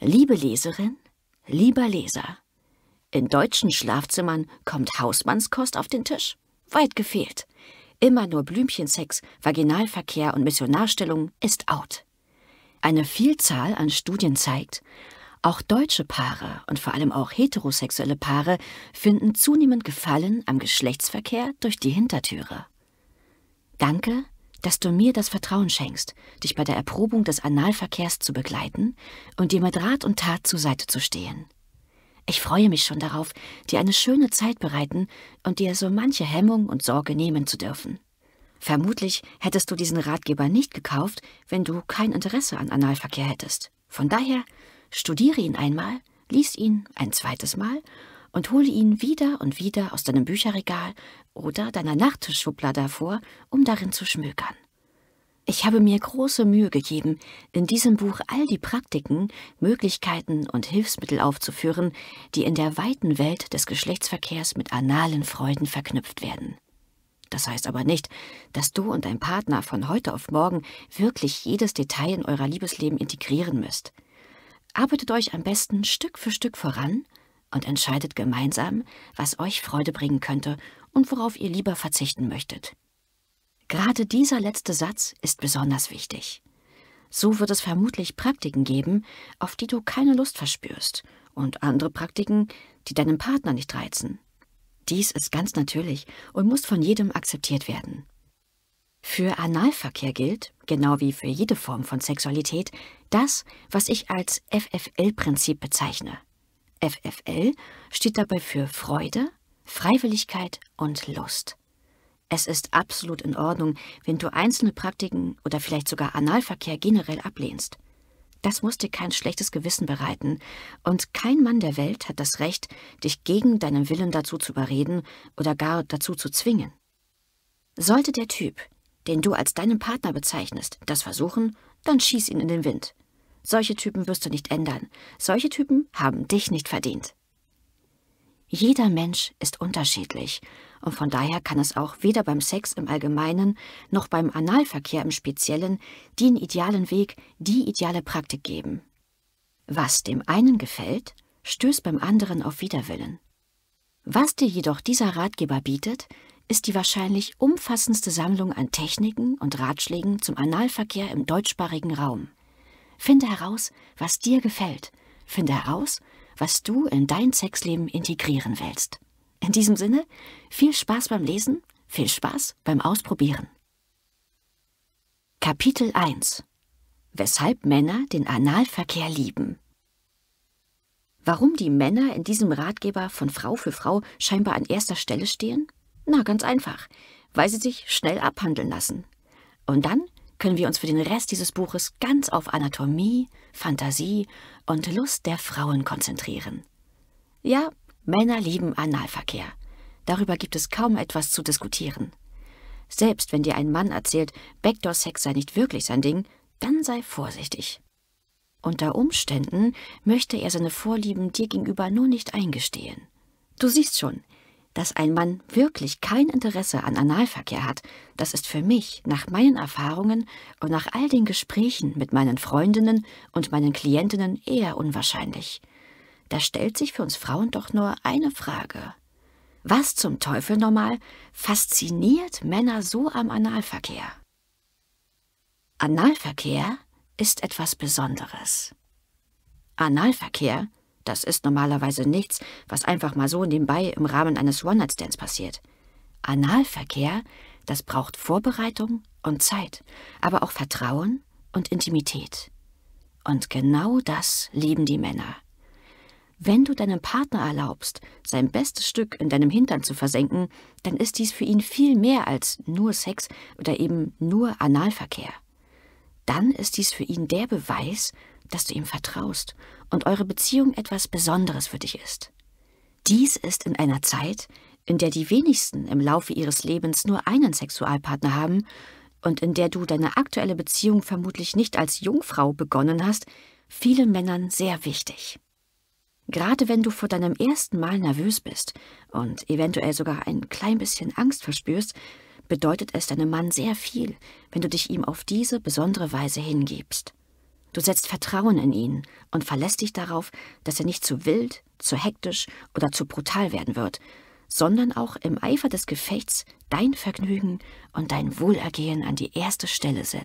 Liebe Leserin, lieber Leser, in deutschen Schlafzimmern kommt Hausmannskost auf den Tisch? Weit gefehlt. Immer nur Blümchensex, Vaginalverkehr und Missionarstellung ist out. Eine Vielzahl an Studien zeigt, auch deutsche Paare und vor allem auch heterosexuelle Paare finden zunehmend Gefallen am Geschlechtsverkehr durch die Hintertüre. Danke, dass du mir das Vertrauen schenkst, dich bei der Erprobung des Analverkehrs zu begleiten und dir mit Rat und Tat zur Seite zu stehen. Ich freue mich schon darauf, dir eine schöne Zeit bereiten und dir so manche Hemmung und Sorge nehmen zu dürfen. Vermutlich hättest du diesen Ratgeber nicht gekauft, wenn du kein Interesse an Analverkehr hättest. Von daher studiere ihn einmal, lies ihn ein zweites Mal und hole ihn wieder und wieder aus deinem Bücherregal oder deiner Nachttischschublade hervor, um darin zu schmökern. Ich habe mir große Mühe gegeben, in diesem Buch all die Praktiken, Möglichkeiten und Hilfsmittel aufzuführen, die in der weiten Welt des Geschlechtsverkehrs mit analen Freuden verknüpft werden. Das heißt aber nicht, dass du und dein Partner von heute auf morgen wirklich jedes Detail in euer Liebesleben integrieren müsst. Arbeitet euch am besten Stück für Stück voran und entscheidet gemeinsam, was euch Freude bringen könnte und worauf ihr lieber verzichten möchtet. Gerade dieser letzte Satz ist besonders wichtig. So wird es vermutlich Praktiken geben, auf die du keine Lust verspürst, und andere Praktiken, die deinen Partner nicht reizen. Dies ist ganz natürlich und muss von jedem akzeptiert werden. Für Analverkehr gilt, genau wie für jede Form von Sexualität, das, was ich als FFL-Prinzip bezeichne. FFL steht dabei für Freude, Freiwilligkeit und Lust. Es ist absolut in Ordnung, wenn du einzelne Praktiken oder vielleicht sogar Analverkehr generell ablehnst. Das muss dir kein schlechtes Gewissen bereiten, und kein Mann der Welt hat das Recht, dich gegen deinen Willen dazu zu überreden oder gar dazu zu zwingen. Sollte der Typ, den du als deinen Partner bezeichnest, das versuchen, dann schieß ihn in den Wind. Solche Typen wirst du nicht ändern. Solche Typen haben dich nicht verdient. Jeder Mensch ist unterschiedlich und von daher kann es auch weder beim Sex im Allgemeinen noch beim Analverkehr im Speziellen den idealen Weg, die ideale Praktik geben. Was dem einen gefällt, stößt beim anderen auf Widerwillen. Was dir jedoch dieser Ratgeber bietet, ist die wahrscheinlich umfassendste Sammlung an Techniken und Ratschlägen zum Analverkehr im deutschsprachigen Raum. Finde heraus, was dir gefällt. Finde heraus, was du in dein Sexleben integrieren willst. In diesem Sinne, viel Spaß beim Lesen, viel Spaß beim Ausprobieren. Kapitel 1 Weshalb Männer den Analverkehr lieben. Warum die Männer in diesem Ratgeber von Frau für Frau scheinbar an erster Stelle stehen? Na, ganz einfach, weil sie sich schnell abhandeln lassen. Und dann können wir uns für den Rest dieses Buches ganz auf Anatomie, Fantasie und Lust der Frauen konzentrieren. Ja, Männer lieben Analverkehr. Darüber gibt es kaum etwas zu diskutieren. Selbst wenn dir ein Mann erzählt, Backdoor-Sex sei nicht wirklich sein Ding, dann sei vorsichtig. Unter Umständen möchte er seine Vorlieben dir gegenüber nur nicht eingestehen. Du siehst schon, dass ein Mann wirklich kein Interesse an Analverkehr hat, das ist für mich, nach meinen Erfahrungen und nach all den Gesprächen mit meinen Freundinnen und meinen Klientinnen eher unwahrscheinlich. Da stellt sich für uns Frauen doch nur eine Frage. Was zum Teufel normal fasziniert Männer so am Analverkehr? Analverkehr ist etwas Besonderes. Analverkehr das ist normalerweise nichts, was einfach mal so nebenbei im Rahmen eines One-Night-Stands passiert. Analverkehr, das braucht Vorbereitung und Zeit, aber auch Vertrauen und Intimität. Und genau das lieben die Männer. Wenn du deinem Partner erlaubst, sein bestes Stück in deinem Hintern zu versenken, dann ist dies für ihn viel mehr als nur Sex oder eben nur Analverkehr. Dann ist dies für ihn der Beweis dass du ihm vertraust und eure Beziehung etwas Besonderes für dich ist. Dies ist in einer Zeit, in der die wenigsten im Laufe ihres Lebens nur einen Sexualpartner haben und in der du deine aktuelle Beziehung vermutlich nicht als Jungfrau begonnen hast, vielen Männern sehr wichtig. Gerade wenn du vor deinem ersten Mal nervös bist und eventuell sogar ein klein bisschen Angst verspürst, bedeutet es deinem Mann sehr viel, wenn du dich ihm auf diese besondere Weise hingibst. Du setzt Vertrauen in ihn und verlässt dich darauf, dass er nicht zu wild, zu hektisch oder zu brutal werden wird, sondern auch im Eifer des Gefechts dein Vergnügen und dein Wohlergehen an die erste Stelle setzt.